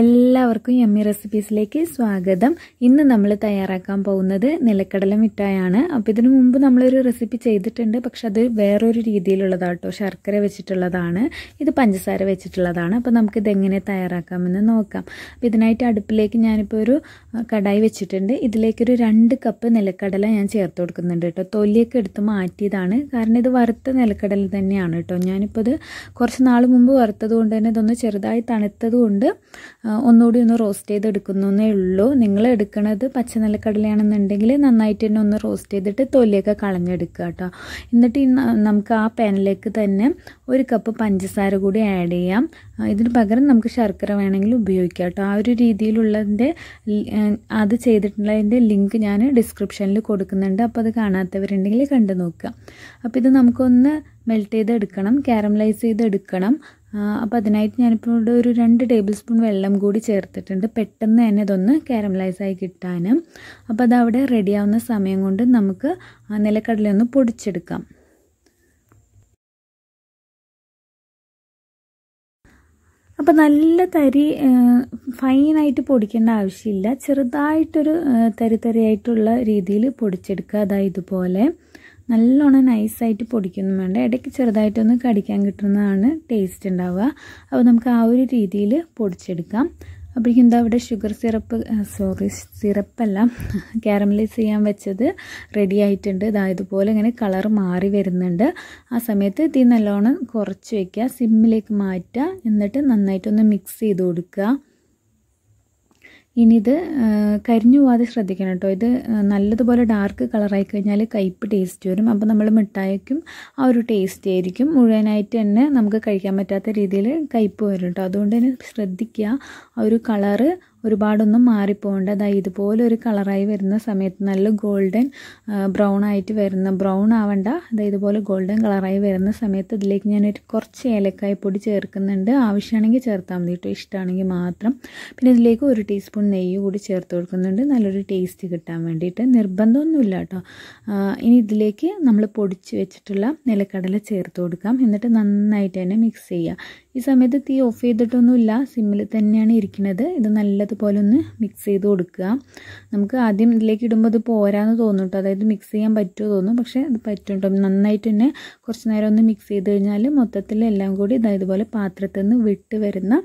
എല്ലാവർക്കും യമ്മി റെസിപ്പീസിലേക്ക് സ്വാഗതം ഇന്ന് നമ്മൾ തയ്യാറാക്കാൻ പോകുന്നത് നിലക്കടല മിഠായാണ് അപ്പോൾ ഇതിനു മുമ്പ് നമ്മളൊരു റെസിപ്പി ചെയ്തിട്ടുണ്ട് പക്ഷെ അത് വേറൊരു രീതിയിലുള്ളതാണ് കേട്ടോ ശർക്കര വെച്ചിട്ടുള്ളതാണ് ഇത് പഞ്ചസാര വെച്ചിട്ടുള്ളതാണ് അപ്പോൾ നമുക്കിത് എങ്ങനെ തയ്യാറാക്കാമെന്ന് നോക്കാം അപ്പോൾ ഇതിനായിട്ട് അടുപ്പിലേക്ക് ഞാനിപ്പോൾ ഒരു കടായി വെച്ചിട്ടുണ്ട് ഇതിലേക്കൊരു രണ്ട് കപ്പ് നിലക്കടല ഞാൻ ചേർത്ത് കൊടുക്കുന്നുണ്ട് കേട്ടോ തൊലിയൊക്കെ എടുത്ത് മാറ്റിയതാണ് കാരണം ഇത് വറുത്ത നിലക്കടല തന്നെയാണ് കേട്ടോ ഞാനിപ്പോൾ ഇത് കുറച്ച് നാൾ മുമ്പ് വറുത്തത് കൊണ്ട് തന്നെ ഇതൊന്ന് ചെറുതായി തണുത്തത് കൊണ്ട് ഒന്നുകൂടി ഒന്ന് റോസ്റ്റ് ചെയ്തെടുക്കുന്നേ ഉള്ളൂ നിങ്ങൾ എടുക്കുന്നത് നിലക്കടലയാണെന്നുണ്ടെങ്കിൽ നന്നായിട്ട് തന്നെ ഒന്ന് റോസ്റ്റ് ചെയ്തിട്ട് തൊലിയൊക്കെ കളഞ്ഞെടുക്കുക കേട്ടോ എന്നിട്ട് നമുക്ക് ആ പാനിലേക്ക് തന്നെ ഒരു കപ്പ് പഞ്ചസാര കൂടി ആഡ് ചെയ്യാം ഇതിന് പകരം നമുക്ക് ശർക്കര വേണമെങ്കിൽ ഉപയോഗിക്കാം കേട്ടോ ആ ഒരു രീതിയിലുള്ളതിൻ്റെ അത് ചെയ്തിട്ടുള്ളതിൻ്റെ ലിങ്ക് ഞാൻ ഡിസ്ക്രിപ്ഷനിൽ കൊടുക്കുന്നുണ്ട് അപ്പോൾ അത് കാണാത്തവരുണ്ടെങ്കിൽ കണ്ടു നോക്കുക അപ്പോൾ ഇത് നമുക്കൊന്ന് മെൽറ്റ് ചെയ്തെടുക്കണം കാരമലൈസ് ചെയ്തെടുക്കണം അപ്പോൾ അതിനായിട്ട് ഞാനിപ്പോൾ ഇവിടെ ഒരു രണ്ട് ടേബിൾ സ്പൂൺ വെള്ളം കൂടി ചേർത്തിട്ടുണ്ട് പെട്ടെന്ന് തന്നെ ഇതൊന്ന് കാരമലൈസായി കിട്ടാനും അപ്പോൾ അത് അവിടെ റെഡിയാവുന്ന സമയം കൊണ്ട് നമുക്ക് ഒന്ന് പൊടിച്ചെടുക്കാം അപ്പോൾ നല്ല തരി ഫൈനായിട്ട് പൊടിക്കേണ്ട ആവശ്യമില്ല ചെറുതായിട്ടൊരു തരി തരിയായിട്ടുള്ള രീതിയിൽ പൊടിച്ചെടുക്കുക അതായത് ഇതുപോലെ നല്ലോണം നൈസായിട്ട് പൊടിക്കൊന്നും വേണ്ട ഇടയ്ക്ക് ചെറുതായിട്ടൊന്ന് കടിക്കാൻ കിട്ടുന്നതാണ് ടേസ്റ്റ് ഉണ്ടാവുക അപ്പോൾ നമുക്ക് ആ ഒരു രീതിയിൽ പൊടിച്ചെടുക്കാം അപ്പോഴേക്കും എന്താ ഇവിടെ ഷുഗർ സിറപ്പ് സോറി സിറപ്പല്ല കാരമലൈസ് ചെയ്യാൻ വെച്ചത് റെഡി ആയിട്ടുണ്ട് ഇതാ ഇതുപോലെ ഇങ്ങനെ കളർ മാറി വരുന്നുണ്ട് ആ സമയത്ത് തീ നല്ലോണം കുറച്ച് വയ്ക്കുക സിമ്മിലേക്ക് മാറ്റുക എന്നിട്ട് നന്നായിട്ടൊന്ന് മിക്സ് ചെയ്ത് കൊടുക്കുക ഇനി ഇത് കരിഞ്ഞു പോവാതെ ശ്രദ്ധിക്കണം കേട്ടോ ഇത് നല്ലതുപോലെ ഡാർക്ക് കളറായി കഴിഞ്ഞാൽ കയ്പ്പ് ടേസ്റ്റ് വരും അപ്പോൾ നമ്മൾ മിഠായിക്കും ആ ഒരു ടേസ്റ്റ് ആയിരിക്കും മുഴുവനായിട്ട് തന്നെ നമുക്ക് കഴിക്കാൻ പറ്റാത്ത രീതിയിൽ കയ്പ്പ് വരും കേട്ടോ അതുകൊണ്ട് തന്നെ ശ്രദ്ധിക്കുക ആ ഒരു കളറ് ഒരുപാടൊന്നും മാറിപ്പോകേണ്ട അതായത് ഇതുപോലെ ഒരു കളറായി വരുന്ന സമയത്ത് നല്ല ഗോൾഡൻ ബ്രൗൺ ആയിട്ട് വരുന്ന ബ്രൗൺ ആവണ്ട അതായത് ഇതുപോലെ ഗോൾഡൻ കളറായി വരുന്ന സമയത്ത് ഇതിലേക്ക് ഞാനൊരു കുറച്ച് ഏലക്കായ പൊടി ചേർക്കുന്നുണ്ട് ആവശ്യമാണെങ്കിൽ ചേർത്താൽ മതി കേട്ടോ ഇഷ്ടമാണെങ്കിൽ മാത്രം പിന്നെ ഇതിലേക്ക് ഒരു ടീസ്പൂൺ നെയ്യ് കൂടി ചേർത്ത് കൊടുക്കുന്നുണ്ട് നല്ലൊരു ടേസ്റ്റ് കിട്ടാൻ വേണ്ടിയിട്ട് നിർബന്ധമൊന്നുമില്ല കേട്ടോ ഇനി ഇതിലേക്ക് നമ്മൾ പൊടിച്ച് വെച്ചിട്ടുള്ള നിലക്കടല ചേർത്ത് കൊടുക്കാം എന്നിട്ട് നന്നായിട്ട് തന്നെ മിക്സ് ചെയ്യുക ഈ സമയത്ത് തീ ഓഫ് ചെയ്തിട്ടൊന്നുമില്ല സിമ്മിൽ തന്നെയാണ് ഇരിക്കുന്നത് ഇത് നല്ലതുപോലെ ഒന്ന് മിക്സ് ചെയ്ത് കൊടുക്കുക നമുക്ക് ആദ്യം ഇതിലേക്ക് ഇടുമ്പോൾ ഇത് പോരാന്ന് തോന്നും അതായത് മിക്സ് ചെയ്യാൻ പറ്റുമോ തോന്നും പക്ഷേ അത് പറ്റും നന്നായിട്ട് തന്നെ കുറച്ച് നേരം ഒന്ന് മിക്സ് ചെയ്ത് കഴിഞ്ഞാൽ മൊത്തത്തിൽ എല്ലാം കൂടി ഇതായതുപോലെ പാത്രത്തിൽ നിന്ന് വിട്ട് വരുന്ന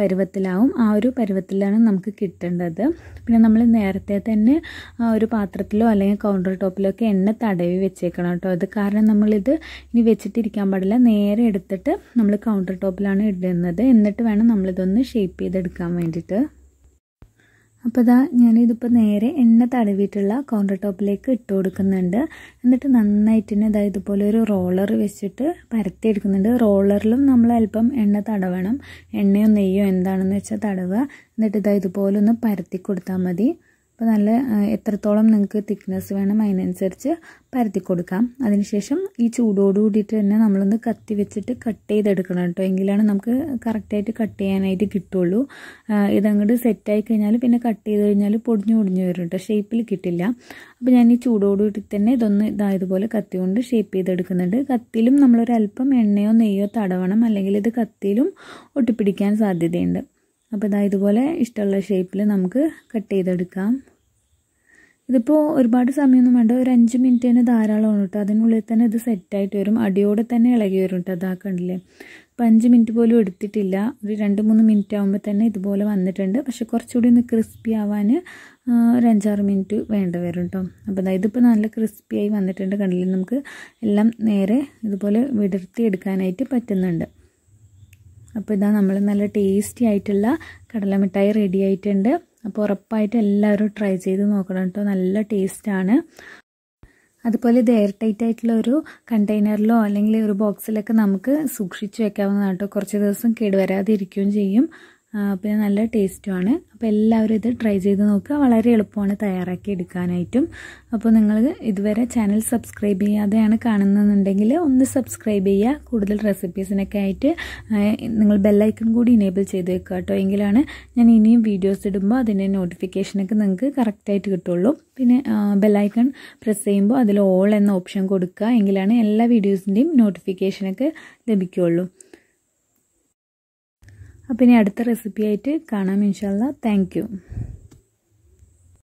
പരുവത്തിലാവും ആ ഒരു പരുവത്തിലാണ് നമുക്ക് കിട്ടേണ്ടത് പിന്നെ നമ്മൾ നേരത്തെ തന്നെ ആ ഒരു പാത്രത്തിലോ അല്ലെങ്കിൽ കൗണ്ടർ ടോപ്പിലോ ഒക്കെ എണ്ണ തടവി വെച്ചേക്കണം കേട്ടോ അത് കാരണം നമ്മളിത് ഇനി വെച്ചിട്ടിരിക്കാൻ പാടില്ല നേരെ എടുത്തിട്ട് നമ്മൾ കൗണ്ടർ ടോപ്പിൽ ഷേപ്പിലാണ് ഇടുന്നത് എന്നിട്ട് വേണം നമ്മളിതൊന്ന് ഷേപ്പ് ചെയ്തെടുക്കാൻ വേണ്ടിയിട്ട് അപ്പോൾ ഇതാ ഞാനിതിപ്പോൾ നേരെ എണ്ണ തടവിയിട്ടുള്ള കൗണ്ടർ ടോപ്പിലേക്ക് ഇട്ട് കൊടുക്കുന്നുണ്ട് എന്നിട്ട് നന്നായിട്ട് തന്നെ ഇതാ ഇതുപോലെ ഒരു റോളർ വെച്ചിട്ട് പരത്തി എടുക്കുന്നുണ്ട് റോളറിലും നമ്മൾ അല്പം എണ്ണ തടവണം എണ്ണയോ നെയ്യോ എന്താണെന്ന് വെച്ചാൽ തടവുക എന്നിട്ട് ഇതാ ഇതുപോലെ ഒന്ന് പരത്തി കൊടുത്താൽ മതി അപ്പോൾ നല്ല എത്രത്തോളം നിങ്ങൾക്ക് തിക്നെസ് വേണം അതിനനുസരിച്ച് പരത്തി കൊടുക്കാം അതിനുശേഷം ഈ ചൂടോട് കൂടിയിട്ട് തന്നെ നമ്മളൊന്ന് കത്തി വെച്ചിട്ട് കട്ട് ചെയ്തെടുക്കണം കേട്ടോ എങ്കിലാണ് നമുക്ക് കറക്റ്റായിട്ട് കട്ട് ചെയ്യാനായിട്ട് കിട്ടുള്ളൂ ഇതങ്ങോട്ട് സെറ്റായി കഴിഞ്ഞാൽ പിന്നെ കട്ട് ചെയ്ത് കഴിഞ്ഞാൽ പൊടിഞ്ഞു പൊടിഞ്ഞു വരും കേട്ടോ ഷേപ്പിൽ കിട്ടില്ല അപ്പോൾ ഞാൻ ഈ ചൂടോട് കൂടി തന്നെ ഇതൊന്ന് ഇതായതുപോലെ കത്തി കൊണ്ട് ഷേപ്പ് ചെയ്തെടുക്കുന്നുണ്ട് കത്തിയിലും നമ്മളൊരല്പം എണ്ണയോ നെയ്യോ തടവണം അല്ലെങ്കിൽ ഇത് കത്തിയിലും ഒട്ടിപ്പിടിക്കാൻ സാധ്യതയുണ്ട് അപ്പോൾ ഇതാ ഇതുപോലെ ഇഷ്ടമുള്ള ഷേപ്പിൽ നമുക്ക് കട്ട് ചെയ്തെടുക്കാം ഇതിപ്പോൾ ഒരുപാട് സമയമൊന്നും വേണ്ട ഒരു അഞ്ച് മിനിറ്റ് തന്നെ ധാരാളമാണ് കേട്ടോ അതിനുള്ളിൽ തന്നെ ഇത് സെറ്റായിട്ട് വരും അടിയോടെ തന്നെ ഇളകി വരും കേട്ടോ കണ്ടില്ലേ അപ്പോൾ അഞ്ച് മിനിറ്റ് പോലും എടുത്തിട്ടില്ല ഒരു രണ്ട് മൂന്ന് മിനിറ്റ് ആകുമ്പോൾ തന്നെ ഇതുപോലെ വന്നിട്ടുണ്ട് പക്ഷെ കുറച്ചുകൂടി ഒന്ന് ക്രിസ്പി ആവാൻ ഒരു അഞ്ചാറ് മിനിറ്റ് വേണ്ട വരും കേട്ടോ അപ്പോൾ അതായത് ഇപ്പോൾ നല്ല ക്രിസ്പിയായി വന്നിട്ടുണ്ട് കണ്ടില്ലേ നമുക്ക് എല്ലാം നേരെ ഇതുപോലെ വിടർത്തി എടുക്കാനായിട്ട് പറ്റുന്നുണ്ട് അപ്പോൾ ഇതാ നമ്മൾ നല്ല ടേസ്റ്റി ആയിട്ടുള്ള കടലമിഠായി റെഡി ആയിട്ടുണ്ട് അപ്പോൾ ഉറപ്പായിട്ട് എല്ലാവരും ട്രൈ ചെയ്ത് നോക്കണം കേട്ടോ നല്ല ടേസ്റ്റാണ് അതുപോലെ ഇത് എയർ ടൈറ്റ് ആയിട്ടുള്ള ഒരു കണ്ടെയ്നറിലോ അല്ലെങ്കിൽ ഒരു ബോക്സിലൊക്കെ നമുക്ക് സൂക്ഷിച്ചു വെക്കാവുന്നതാണ് കേട്ടോ കുറച്ച് ദിവസം കേടുവരാതിരിക്കുകയും ചെയ്യും പിന്നെ നല്ല ടേസ്റ്റുമാണ് അപ്പോൾ എല്ലാവരും ഇത് ട്രൈ ചെയ്ത് നോക്കുക വളരെ എളുപ്പമാണ് തയ്യാറാക്കി എടുക്കാനായിട്ടും അപ്പോൾ നിങ്ങൾ ഇതുവരെ ചാനൽ സബ്സ്ക്രൈബ് ചെയ്യാതെയാണ് കാണുന്നതെന്നുണ്ടെങ്കിൽ ഒന്ന് സബ്സ്ക്രൈബ് ചെയ്യുക കൂടുതൽ റെസിപ്പീസിനൊക്കെ ആയിട്ട് നിങ്ങൾ ബെല്ലൈക്കൺ കൂടി ഇനേബിൾ ചെയ്ത് വെക്കുക കേട്ടോ എങ്കിലാണ് ഞാൻ ഇനിയും വീഡിയോസ് ഇടുമ്പോൾ അതിൻ്റെ നോട്ടിഫിക്കേഷനൊക്കെ നിങ്ങൾക്ക് കറക്റ്റായിട്ട് കിട്ടുള്ളൂ പിന്നെ ബെല്ലൈക്കൺ പ്രസ് ചെയ്യുമ്പോൾ അതിൽ ഓൾ എന്ന ഓപ്ഷൻ കൊടുക്കുക എങ്കിലാണ് എല്ലാ വീഡിയോസിൻ്റെയും നോട്ടിഫിക്കേഷനൊക്കെ ലഭിക്കുകയുള്ളൂ അപ്പം ഇനി അടുത്ത റെസിപ്പി ആയിട്ട് കാണാം ഇൻഷാല്ല താങ്ക്